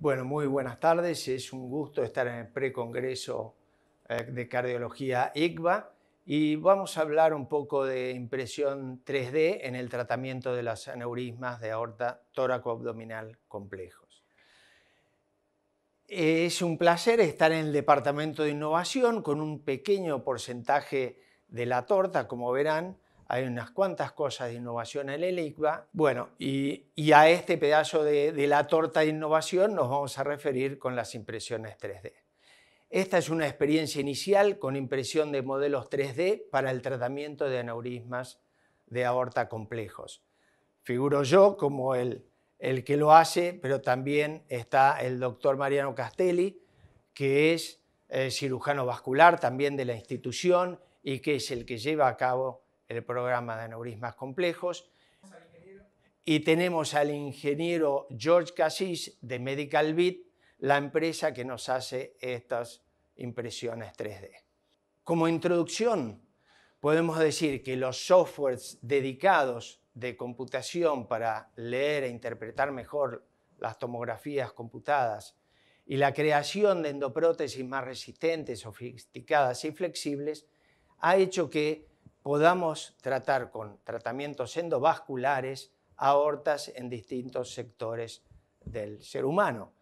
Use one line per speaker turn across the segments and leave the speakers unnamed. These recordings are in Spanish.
Bueno, muy buenas tardes. Es un gusto estar en el precongreso eh, de cardiología ICBA y vamos a hablar un poco de impresión 3D en el tratamiento de las aneurismas de aorta tóraco-abdominal complejos. Es un placer estar en el departamento de innovación con un pequeño porcentaje de la torta, como verán, hay unas cuantas cosas de innovación en el ICBA. Bueno, y, a este pedazo de, la torta de innovación nos vamos a referir con las impresiones 3D. Esta es una experiencia inicial con impresión de modelos 3D para el tratamiento de aneurismas de aorta complejos. Figuro yo como el, el que lo hace, pero también está el doctor Mariano Castelli, que es eh, cirujano vascular también de la institución y que es el que lleva a cabo el programa de aneurismas complejos. Y tenemos al ingeniero George Cassis de Medical Bit, la empresa que nos hace estas impresiones 3D. Como introducción, podemos decir que los softwares dedicados de computación para leer e interpretar mejor las tomografías computadas y la creación de endoprótesis más resistentes, sofisticadas y flexibles ha hecho que podamos tratar con tratamientos endovasculares aortas en distintos sectores del ser humano.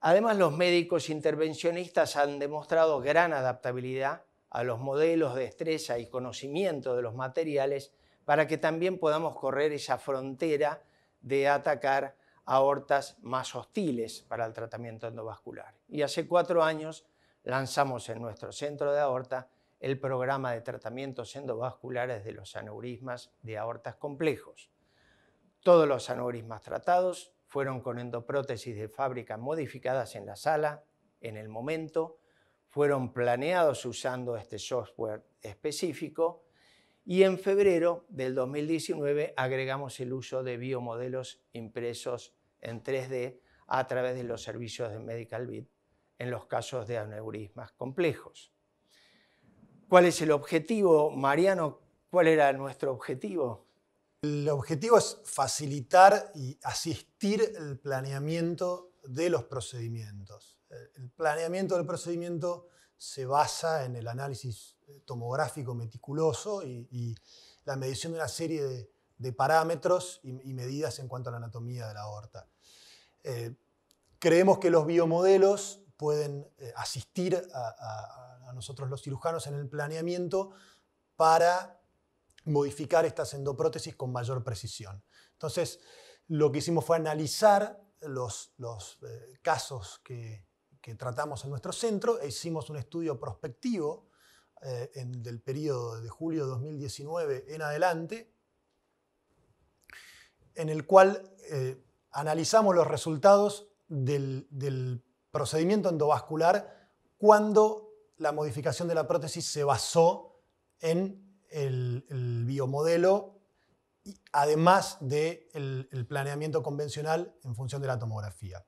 Además, los médicos intervencionistas han demostrado gran adaptabilidad a los modelos de destreza y conocimiento de los materiales para que también podamos correr esa frontera de atacar aortas más hostiles para el tratamiento endovascular. Y hace cuatro años lanzamos en nuestro centro de aorta el programa de tratamientos endovasculares de los aneurismas de aortas complejos. Todos los aneurismas tratados fueron con endoprótesis de fábrica modificadas en la sala, en el momento, fueron planeados usando este software específico y en febrero del 2019 agregamos el uso de biomodelos impresos en 3D a través de los servicios de Medical en los casos de aneurismas complejos. ¿Cuál es el objetivo, Mariano? ¿Cuál era nuestro
objetivo? El objetivo es facilitar y asistir el planeamiento de los procedimientos. El planeamiento del procedimiento se basa en el análisis tomográfico meticuloso y, la medición de una serie de, parámetros y, medidas en cuanto a la anatomía de la aorta. Eh, creemos que los biomodelos pueden eh, asistir a, nosotros los cirujanos en el planeamiento para modificar estas endoprótesis con mayor precisión. Entonces, lo que hicimos fue analizar los, eh, casos que, tratamos en nuestro centro e hicimos un estudio prospectivo eh, del periodo de julio de 2019 en adelante, en el cual analizamos los resultados del, del procedimiento endovascular cuando la modificación de la prótesis se basó en el, biomodelo, además del de el planeamiento convencional en función de la tomografía.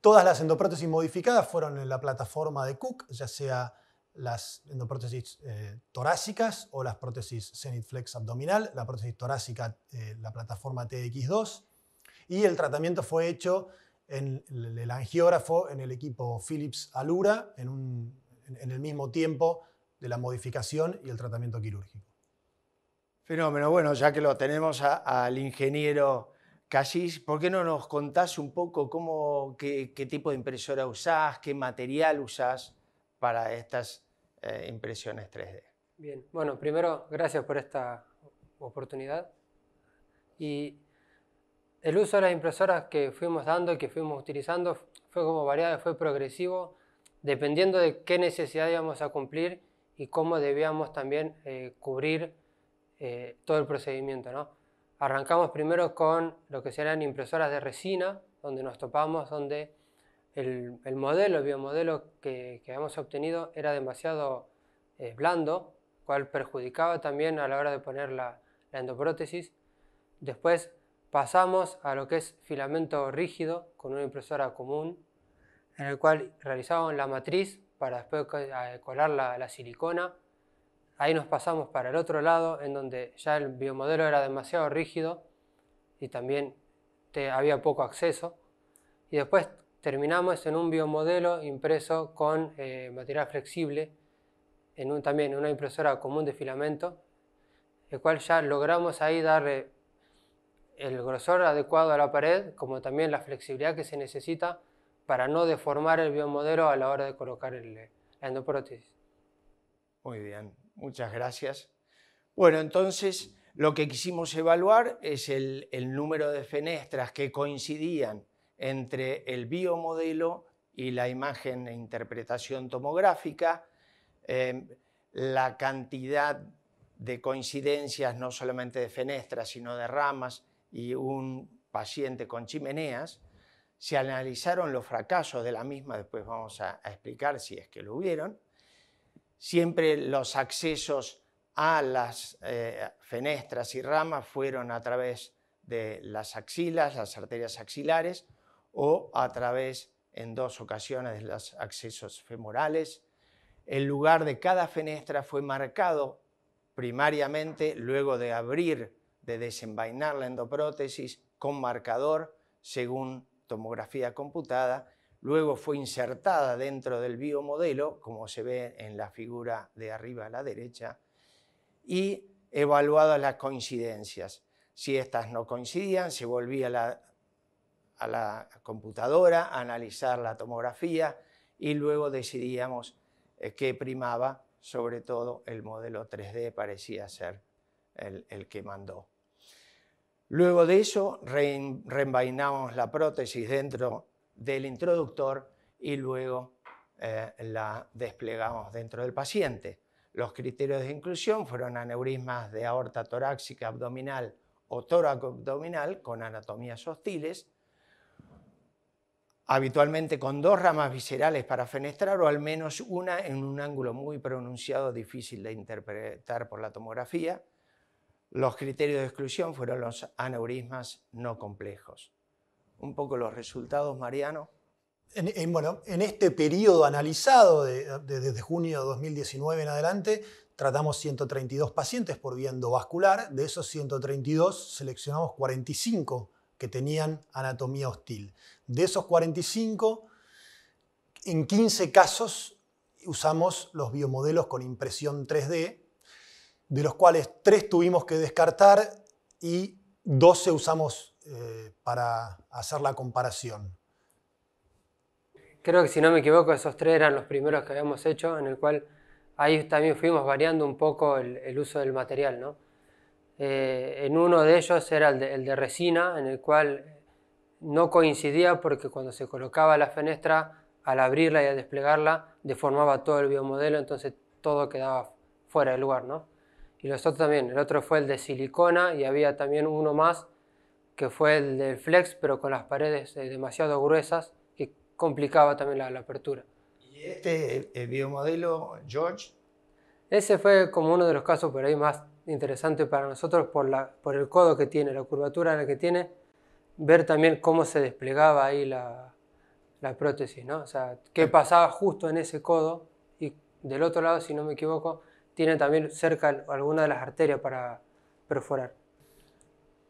Todas las endoprótesis modificadas fueron en la plataforma de Cook, ya sea las endoprótesis eh, torácicas o las prótesis Zenith Flex abdominal, la prótesis torácica, eh, la plataforma TX2, y el tratamiento fue hecho en el angiógrafo en el equipo Philips Alura en, un, en el mismo tiempo de la modificación y el tratamiento quirúrgico.
Fenómeno. Bueno, ya que lo tenemos al ingeniero Casis. ¿por qué no nos contás un poco cómo, qué, tipo de impresora usás, qué material usás para estas eh, impresiones 3D?
Bien, bueno, primero, gracias por esta oportunidad. Y el uso de las impresoras que fuimos dando y que fuimos utilizando fue como variado, fue progresivo, dependiendo de qué necesidad íbamos a cumplir y cómo debíamos también eh, cubrir eh, todo el procedimiento. ¿no? Arrancamos primero con lo que serían impresoras de resina, donde nos topamos, donde el, modelo, el biomodelo que, que, habíamos obtenido era demasiado eh, blando, cual perjudicaba también a la hora de poner la, la endoprótesis. Después pasamos a lo que es filamento rígido con una impresora común, en el cual realizamos la matriz para después eh, colar la, silicona. Ahí nos pasamos para el otro lado, en donde ya el biomodelo era demasiado rígido y también te, había poco acceso. Y después terminamos en un biomodelo impreso con eh, material flexible, en un, también en una impresora común de filamento, el cual ya logramos ahí darle el grosor adecuado a la pared, como también la flexibilidad que se necesita para no deformar el biomodelo a la hora de colocar el, la endoprótesis.
Muy bien, muchas gracias. Bueno, entonces lo que quisimos evaluar es el, número de fenestras que coincidían entre el biomodelo y la imagen e interpretación tomográfica, em, la cantidad de coincidencias no solamente de fenestras, sino de ramas, y un paciente con chimeneas, se analizaron los fracasos de la misma, después vamos a, explicar si es que lo hubieron, siempre los accesos a las eh, fenestras y ramas fueron a través de las axilas, las arterias axilares, o a través en dos ocasiones de los accesos femorales. El lugar de cada fenestra fue marcado primariamente luego de abrir de desenvainar la endoprótesis con marcador según tomografía computada, luego fue insertada dentro del biomodelo, como se ve en la figura de arriba a la derecha, y evaluadas las coincidencias. Si estas no coincidían, se volvía a la, computadora a analizar la tomografía y luego decidíamos eh, qué primaba, sobre todo el modelo 3D parecía ser el que mandó. Luego de eso, reenvainamos la prótesis dentro del introductor y luego eh, la desplegamos dentro del paciente. Los criterios de inclusión fueron aneurismas de aorta torácica abdominal o tóraco abdominal con anatomías hostiles, habitualmente con dos ramas viscerales para fenestrar o al menos una en un ángulo muy pronunciado difícil de interpretar por la tomografía, los criterios de exclusión fueron los aneurismas no complejos. Un poco los resultados, Mariano.
En, bueno, en este periodo analizado desde junio de 2019 en adelante, tratamos 132 pacientes por vía endovascular. De esos 132, seleccionamos 45 que tenían anatomía hostil. De esos 45, en 15 casos usamos los biomodelos con impresión 3D de los cuales tres tuvimos que descartar y 12 usamos eh, para hacer la comparación.
Creo que si no me equivoco, esos tres eran los primeros que habíamos hecho, en el cual ahí también fuimos variando un poco el, uso del material. ¿no? Eh, en uno de ellos era el de, resina, en el cual no coincidía porque cuando se colocaba la fenestra, al abrirla y al desplegarla, deformaba todo el biomodelo, entonces todo quedaba fuera de lugar. ¿no? y los otros también. El otro fue el de silicona y había también uno más que fue el del flex, pero con las paredes eh, demasiado gruesas que complicaba también la, apertura. ¿Y este el biomodelo George? Ese fue como uno de los casos por ahí más interesante para nosotros por, la, por el codo que tiene, la curvatura en la que tiene, ver también cómo se desplegaba ahí la, la prótesis, ¿no? O sea, qué ah. pasaba justo en ese codo y del otro lado, si no me equivoco, tiene también cerca alguna de las arterias para perforar.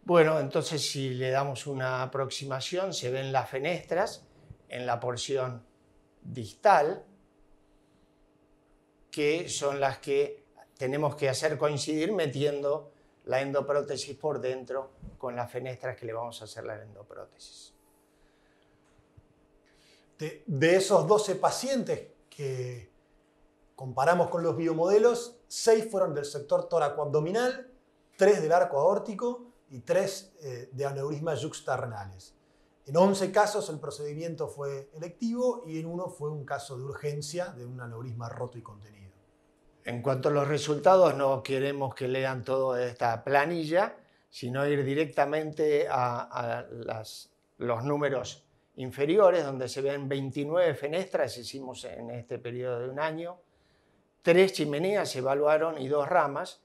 Bueno, entonces si le damos una aproximación, se ven las fenestras en la porción distal, que son las que tenemos que hacer coincidir metiendo la endoprótesis por dentro con las fenestras que le vamos a hacer la endoprótesis.
De, de esos 12 pacientes que, Comparamos con los biomodelos, 6 fueron del sector toracoabdominal, 3 del arco aórtico y 3 eh, de aneurismas yuxtarrenales. En 11 casos el procedimiento fue electivo y en uno fue un caso de urgencia de un aneurisma roto y contenido.
En cuanto a los resultados, no queremos que lean toda esta planilla, sino ir directamente a, los números inferiores, donde se ven 29 fenestras, hicimos en este periodo de un año, Tres chimeneas se evaluaron y dos ramas.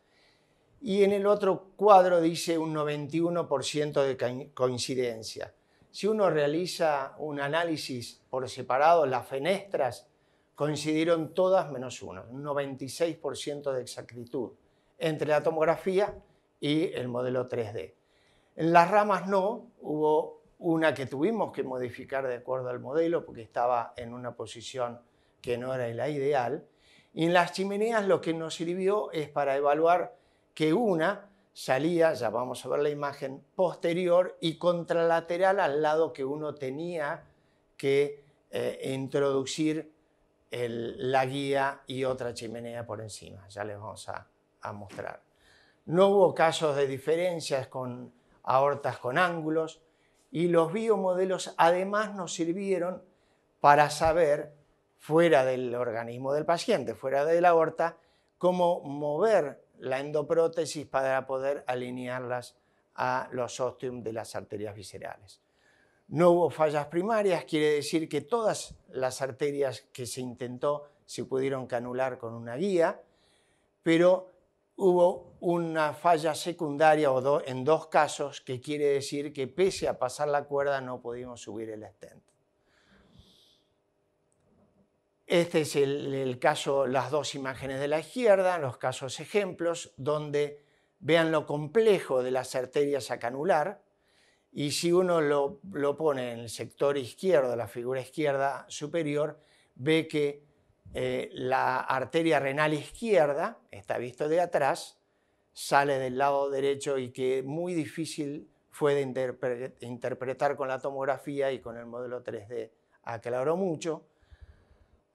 Y en el otro cuadro dice un 91% de coincidencia. Si uno realiza un análisis por separado, las fenestras coincidieron todas menos uno, un 96% de exactitud entre la tomografía y el modelo 3D. En las ramas no, hubo una que tuvimos que modificar de acuerdo al modelo porque estaba en una posición que no era la ideal, y en las chimeneas lo que nos sirvió es para evaluar que una salía, ya vamos a ver la imagen, posterior y contralateral al lado que uno tenía que eh, introducir la guía y otra chimenea por encima. Ya les vamos a, a mostrar. No hubo casos de diferencias con aortas con ángulos y los biomodelos además nos sirvieron para saber fuera del organismo del paciente, fuera de la aorta, cómo mover la endoprótesis para poder alinearlas a los ostium de las arterias viscerales. No hubo fallas primarias, quiere decir que todas las arterias que se intentó se pudieron canular con una guía, pero hubo una falla secundaria o en dos casos que quiere decir que pese a pasar la cuerda no pudimos subir el stent. Este es el, caso, las dos imágenes de la izquierda, los casos ejemplos, donde vean lo complejo de las arterias a canular. Y si uno lo, pone en el sector izquierdo, la figura izquierda superior, ve que eh, la arteria renal izquierda, está visto de atrás, sale del lado derecho y que muy difícil fue de interpretar con la tomografía y con el modelo 3D aclaró mucho.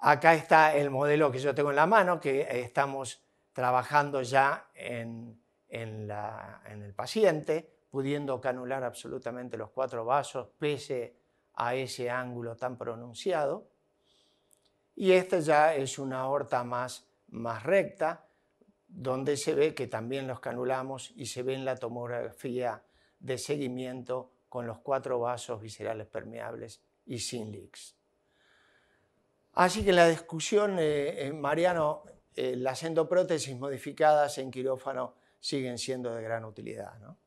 Acá está el modelo que yo tengo en la mano, que estamos trabajando ya en, el paciente, pudiendo canular absolutamente los cuatro vasos pese a ese ángulo tan pronunciado. Y esta ya es una aorta más, más recta, donde se ve que también los canulamos y se ve en la tomografía de seguimiento con los cuatro vasos viscerales permeables y sin leaks. Así que la discusión, eh, eh, Mariano, las eh, endoprótesis modificadas en quirófano siguen siendo de gran utilidad, ¿no?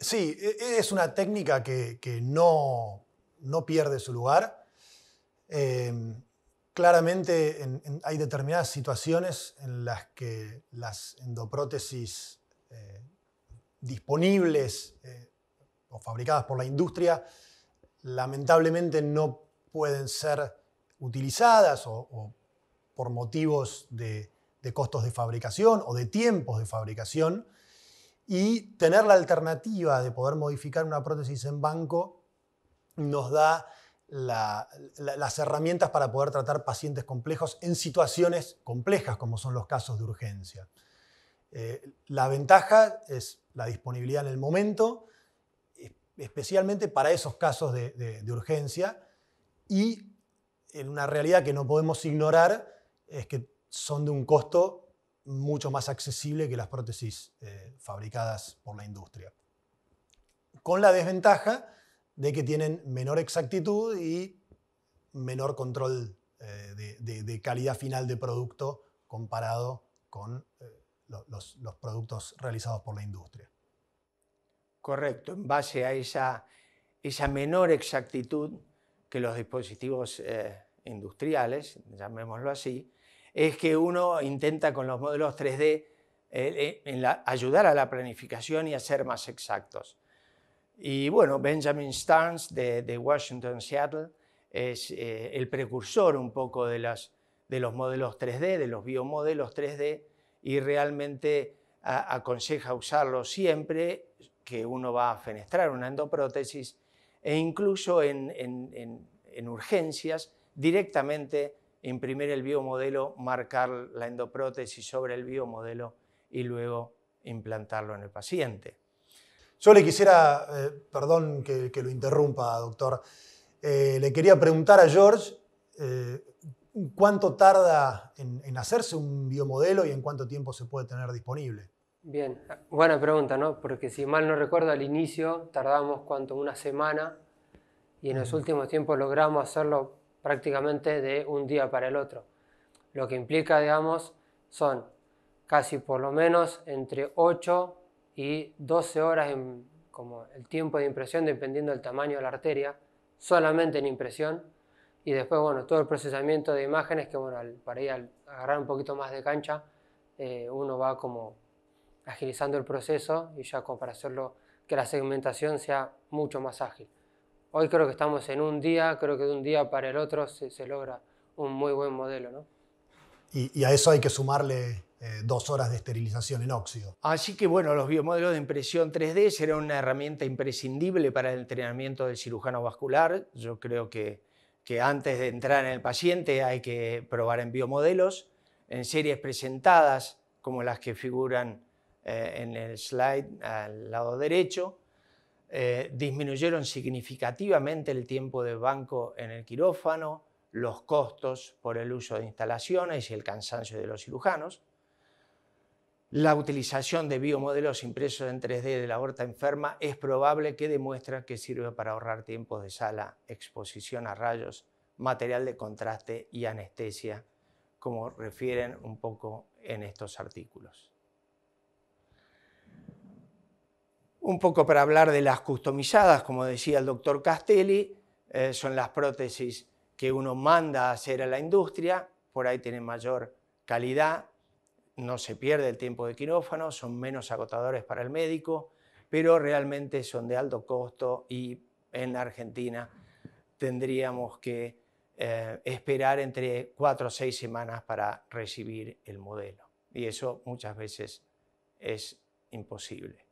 sí, e, e, es una técnica que, no, no, pierde su lugar. Em, claramente hay determinadas situaciones en las que las endoprótesis disponibles o fabricadas por la industria lamentablemente no pueden ser utilizadas o, por motivos de, costos de fabricación o de tiempos de fabricación, y tener la alternativa de poder modificar una prótesis en banco nos da las herramientas para poder tratar pacientes complejos en situaciones complejas, como son los casos de urgencia. Eh, la ventaja es la disponibilidad en el momento, especialmente para esos casos de urgencia, y en una realidad que no podemos ignorar es que son de un costo mucho más accesible que las prótesis eh, fabricadas por la industria. Con la desventaja de que tienen menor exactitud y menor control eh, de, calidad final de producto comparado con eh, los, productos realizados por la industria.
Correcto, en base a esa menor exactitud, que los dispositivos eh, industriales, llamémoslo así, es que uno intenta con los modelos 3D eh, eh, ayudar a la planificación y a ser más exactos. Y bueno, Benjamin Stans de, Washington, Seattle, es el precursor un poco de, las, de los modelos 3D, de los biomodelos 3D, y realmente aconseja usarlo siempre que uno va a fenestrar una endoprótesis e incluso en, en, en, urgencias directamente imprimir el biomodelo, marcar la endoprótesis sobre el biomodelo y luego implantarlo en el paciente.
Yo le quisiera, eh, perdón que, lo interrumpa, doctor, eh, le quería preguntar a George eh, cuánto tarda en, hacerse un biomodelo y en cuánto tiempo se puede tener disponible.
Bien, buena pregunta, ¿no? Porque si mal no recuerdo, al inicio tardamos cuanto una semana y en los últimos tiempos logramos hacerlo prácticamente de un día para el otro. Lo que implica, digamos, son casi por lo menos entre 8 y 12 horas en como el tiempo de impresión dependiendo del tamaño de la arteria, solamente en impresión y después, bueno, todo el procesamiento de imágenes que, bueno, para ir a agarrar un poquito más de cancha, eh, uno va como agilizando el proceso y ya para hacerlo que la segmentación sea mucho más ágil. Hoy creo que estamos en un día, creo que de un día para el otro se, logra un muy buen modelo. ¿no?
Y, a eso hay que sumarle eh, dos horas de esterilización en óxido. Así que
bueno, los biomodelos de impresión 3D serán una herramienta imprescindible para el entrenamiento del cirujano vascular. Yo creo que, que antes de entrar en el paciente hay que probar en biomodelos, en series presentadas como las que figuran eh, en el slide al lado derecho, eh, disminuyeron significativamente el tiempo de banco en el quirófano, los costos por el uso de instalaciones y el cansancio de los cirujanos, la utilización de biomodelos impresos en 3D de la aorta enferma es probable que demuestre que sirve para ahorrar tiempos de sala, exposición a rayos, material de contraste y anestesia, como refieren un poco en estos artículos. un poco para hablar de las customizadas, como decía el doctor Castelli, eh, son las prótesis que uno manda a hacer a la industria, por ahí tienen mayor calidad, no se pierde el tiempo de quirófano, son menos agotadores para el médico, pero realmente son de alto costo y en Argentina tendríamos que eh, esperar entre cuatro o seis semanas para recibir el modelo. Y eso muchas veces es imposible.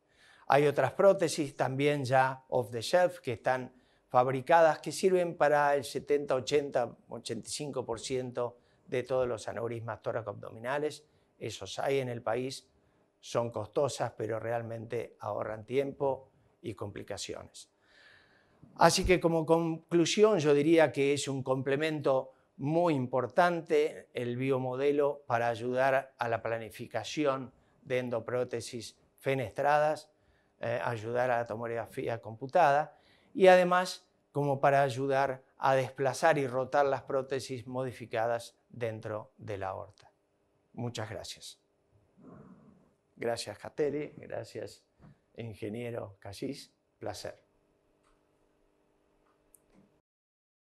Hay otras prótesis también ya off the shelf que están fabricadas que sirven para el 70, 80, 85% de todos los aneurismas tóraco-abdominales. Esos hay en el país, son costosas, pero realmente ahorran tiempo y complicaciones. Así que como conclusión yo diría que es un complemento muy importante el biomodelo para ayudar a la planificación de endoprótesis fenestradas eh, ayudar a la tomografía computada y además como para ayudar a desplazar y rotar las prótesis modificadas dentro de la aorta. Muchas gracias. Gracias, Cateri.
Gracias, ingeniero Casís, Placer.